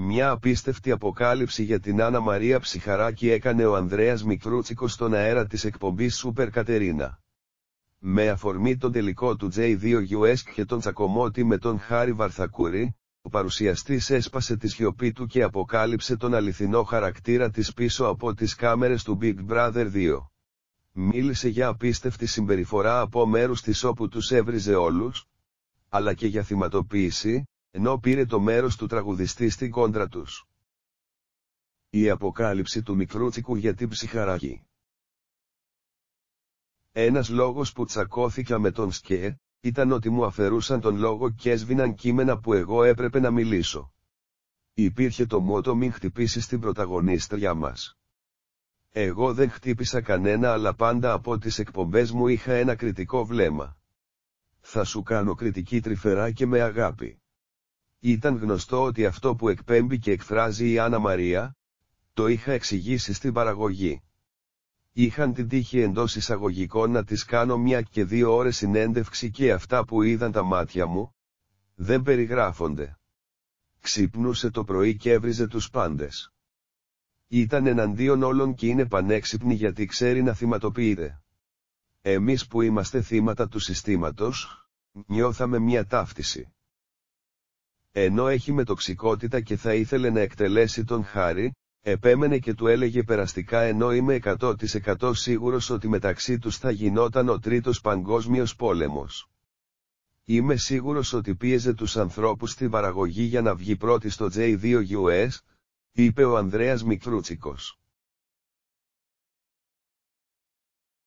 Μια απίστευτη αποκάλυψη για την Άννα Μαρία Ψυχαράκη έκανε ο Ανδρέας Μικρούτσικος στον αέρα της εκπομπής Σούπερ Κατερίνα. Με αφορμή τον τελικό του J2US και τον τσακωμότη με τον Χάρη Βαρθακούρη, ο παρουσιαστής έσπασε τη σιωπή του και αποκάλυψε τον αληθινό χαρακτήρα της πίσω από τις κάμερες του Big Brother 2. Μίλησε για απίστευτη συμπεριφορά από μέρους της όπου τους έβριζε όλους, αλλά και για θυματοποίηση, ενώ πήρε το μέρος του τραγουδιστή στην κόντρα τους. Η αποκάλυψη του Μικρούτσικου για την ψυχαράκη. Ένας λόγος που τσακώθηκα με τον Σκέ, ήταν ότι μου αφαιρούσαν τον λόγο και έσβηναν κείμενα που εγώ έπρεπε να μιλήσω. Υπήρχε το μότο μην χτυπήσεις την πρωταγωνίστρια μας. Εγώ δεν χτύπησα κανένα αλλά πάντα από τις εκπομπές μου είχα ένα κριτικό βλέμμα. Θα σου κάνω κριτική τρυφερά και με αγάπη. Ήταν γνωστό ότι αυτό που εκπέμπει και εκφράζει η Άννα Μαρία, το είχα εξηγήσει στην παραγωγή. Είχαν την τύχη εντός εισαγωγικών να τις κάνω μια και δύο ώρες συνέντευξη και αυτά που είδαν τα μάτια μου, δεν περιγράφονται. Ξύπνουσε το πρωί και έβριζε τους πάντες. Ήταν εναντίον όλων και είναι πανέξυπνη γιατί ξέρει να θυματοποιείται. Εμείς που είμαστε θύματα του συστήματος, νιώθαμε μια ταύτιση ενώ έχει με τοξικότητα και θα ήθελε να εκτελέσει τον χάρη, επέμενε και του έλεγε περαστικά ενώ είμαι 100% σίγουρος ότι μεταξύ τους θα γινόταν ο τρίτος παγκόσμιος πόλεμος. Είμαι σίγουρος ότι πίεζε τους ανθρώπους στη παραγωγή για να βγει πρώτη στο J2 US, είπε ο Ανδρέας Μικρούτσικος.